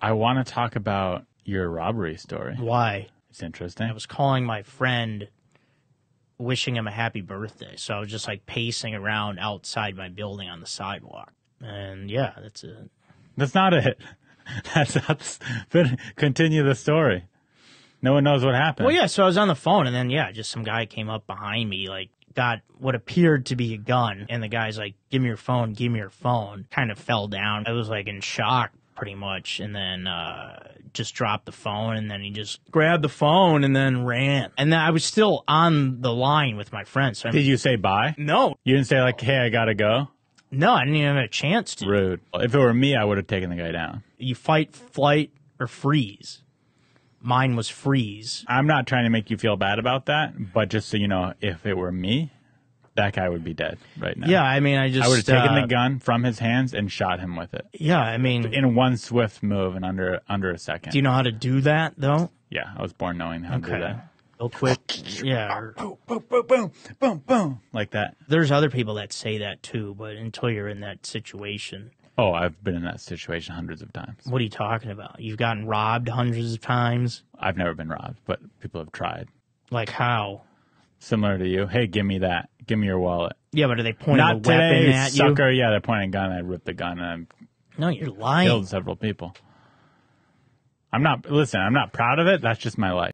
I want to talk about your robbery story. Why? It's interesting. I was calling my friend, wishing him a happy birthday. So I was just like pacing around outside my building on the sidewalk. And yeah, that's it. That's not it. That's not. continue the story. No one knows what happened. Well, yeah. So I was on the phone, and then yeah, just some guy came up behind me, like got what appeared to be a gun, and the guy's like, "Give me your phone, give me your phone." Kind of fell down. I was like in shock, pretty much, and then uh, just dropped the phone, and then he just grabbed the phone and then ran. And then I was still on the line with my friends. So Did you say bye? No, you didn't say like, "Hey, I gotta go." No, I didn't even have a chance to. Rude. If it were me, I would have taken the guy down. You fight, flight, or freeze. Mine was freeze. I'm not trying to make you feel bad about that, but just so you know, if it were me, that guy would be dead right now. Yeah, I mean, I just I would have taken the uh, gun from his hands and shot him with it. Yeah, I mean, in one swift move and under under a second. Do you know how to do that though? Yeah, I was born knowing how okay. to do that. Real quick, yeah, boom, boom, boom, boom, boom, like that. There's other people that say that too, but until you're in that situation. Oh, I've been in that situation hundreds of times. What are you talking about? You've gotten robbed hundreds of times. I've never been robbed, but people have tried. Like how? Similar to you. Hey, give me that give me your wallet. Yeah, but are they pointing Not a weapon at you? sucker. Yeah, they're pointing a gun. I ripped the gun and No, you're lying. killed several people. I'm not, listen, I'm not proud of it. That's just my life.